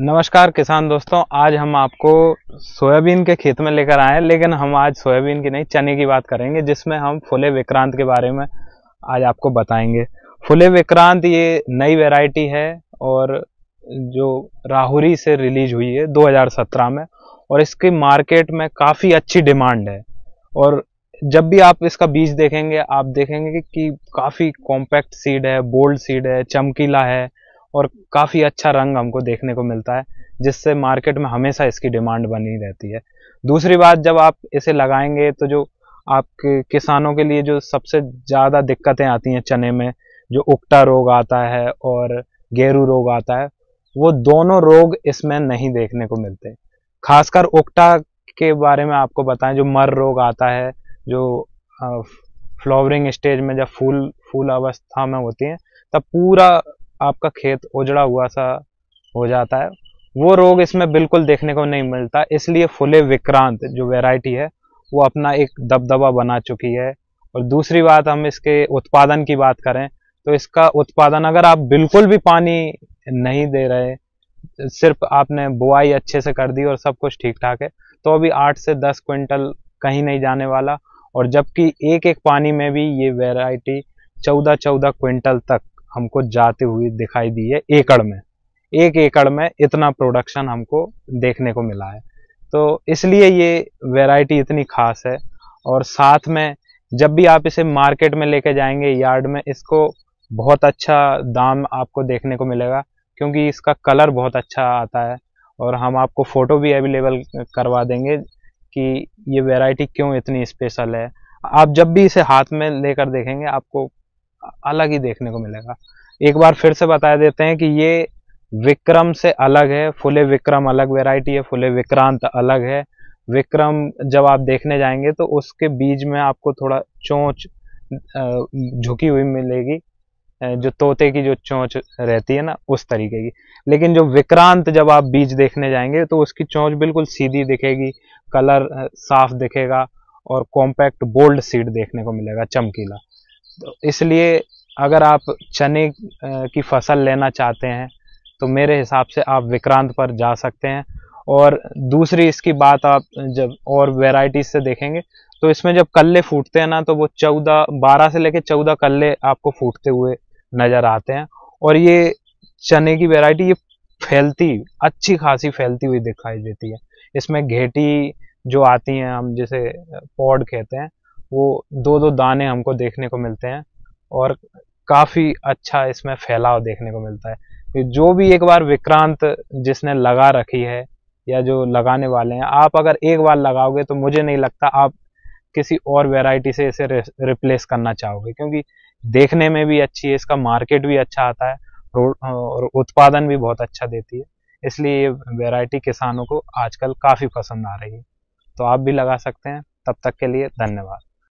नमस्कार किसान दोस्तों आज हम आपको सोयाबीन के खेत में लेकर आए हैं लेकिन हम आज सोयाबीन की नहीं चने की बात करेंगे जिसमें हम फुले विक्रांत के बारे में आज आपको बताएंगे फुले विक्रांत ये नई वैरायटी है और जो राहुरी से रिलीज हुई है 2017 में और इसकी मार्केट में काफ़ी अच्छी डिमांड है और जब भी आप इसका बीज देखेंगे आप देखेंगे कि काफ़ी कॉम्पैक्ट सीड है बोल्ड सीड है चमकीला है और काफ़ी अच्छा रंग हमको देखने को मिलता है जिससे मार्केट में हमेशा इसकी डिमांड बनी रहती है दूसरी बात जब आप इसे लगाएंगे तो जो आपके किसानों के लिए जो सबसे ज़्यादा दिक्कतें आती हैं चने में जो उकटा रोग आता है और गेरू रोग आता है वो दोनों रोग इसमें नहीं देखने को मिलते खासकर उकटा के बारे में आपको बताएं जो मर रोग आता है जो फ्लावरिंग स्टेज में जब फूल फूल अवस्था में होती हैं तब पूरा आपका खेत उजड़ा हुआ सा हो जाता है वो रोग इसमें बिल्कुल देखने को नहीं मिलता इसलिए फुले विक्रांत जो वेराइटी है वो अपना एक दबदबा बना चुकी है और दूसरी बात हम इसके उत्पादन की बात करें तो इसका उत्पादन अगर आप बिल्कुल भी पानी नहीं दे रहे सिर्फ आपने बुआई अच्छे से कर दी और सब कुछ ठीक ठाक है तो अभी आठ से दस क्विंटल कहीं नहीं जाने वाला और जबकि एक एक पानी में भी ये वेराइटी चौदह चौदह क्विंटल तक हमको जाती हुई दिखाई दी है एकड़ में एक एकड़ में इतना प्रोडक्शन हमको देखने को मिला है तो इसलिए ये वैरायटी इतनी खास है और साथ में जब भी आप इसे मार्केट में लेके जाएंगे यार्ड में इसको बहुत अच्छा दाम आपको देखने को मिलेगा क्योंकि इसका कलर बहुत अच्छा आता है और हम आपको फ़ोटो भी अवेलेबल करवा देंगे कि ये वैरायटी क्यों इतनी स्पेशल है आप जब भी इसे हाथ में लेकर देखेंगे आपको अलग ही देखने को मिलेगा एक बार फिर से बता देते हैं कि ये विक्रम से अलग है फुले विक्रम अलग वेराइटी है फुले विक्रांत अलग है विक्रम जब आप देखने जाएंगे तो उसके बीज में आपको थोड़ा चोंच झुकी हुई मिलेगी जो तोते की जो चोंच रहती है ना उस तरीके की लेकिन जो विक्रांत जब आप बीज देखने जाएंगे तो उसकी चोंच बिल्कुल सीधी दिखेगी कलर साफ दिखेगा और कॉम्पैक्ट बोल्ड सीड देखने को मिलेगा चमकीला तो इसलिए अगर आप चने की फसल लेना चाहते हैं तो मेरे हिसाब से आप विक्रांत पर जा सकते हैं और दूसरी इसकी बात आप जब और वेराइटीज से देखेंगे तो इसमें जब कल्ले फूटते हैं ना तो वो चौदह बारह से लेकर चौदह कल्ले आपको फूटते हुए नज़र आते हैं और ये चने की वेराइटी ये फैलती अच्छी खासी फैलती हुई दिखाई देती है इसमें घेटी जो आती हैं हम जिसे पौड कहते हैं वो दो दो दाने हमको देखने को मिलते हैं और काफ़ी अच्छा इसमें फैलाव देखने को मिलता है तो जो भी एक बार विक्रांत जिसने लगा रखी है या जो लगाने वाले हैं आप अगर एक बार लगाओगे तो मुझे नहीं लगता आप किसी और वैरायटी से इसे रिप्लेस करना चाहोगे क्योंकि देखने में भी अच्छी है इसका मार्केट भी अच्छा आता है और उत्पादन भी बहुत अच्छा देती है इसलिए ये वैरायटी किसानों को आजकल काफ़ी पसंद आ रही है तो आप भी लगा सकते हैं तब तक के लिए धन्यवाद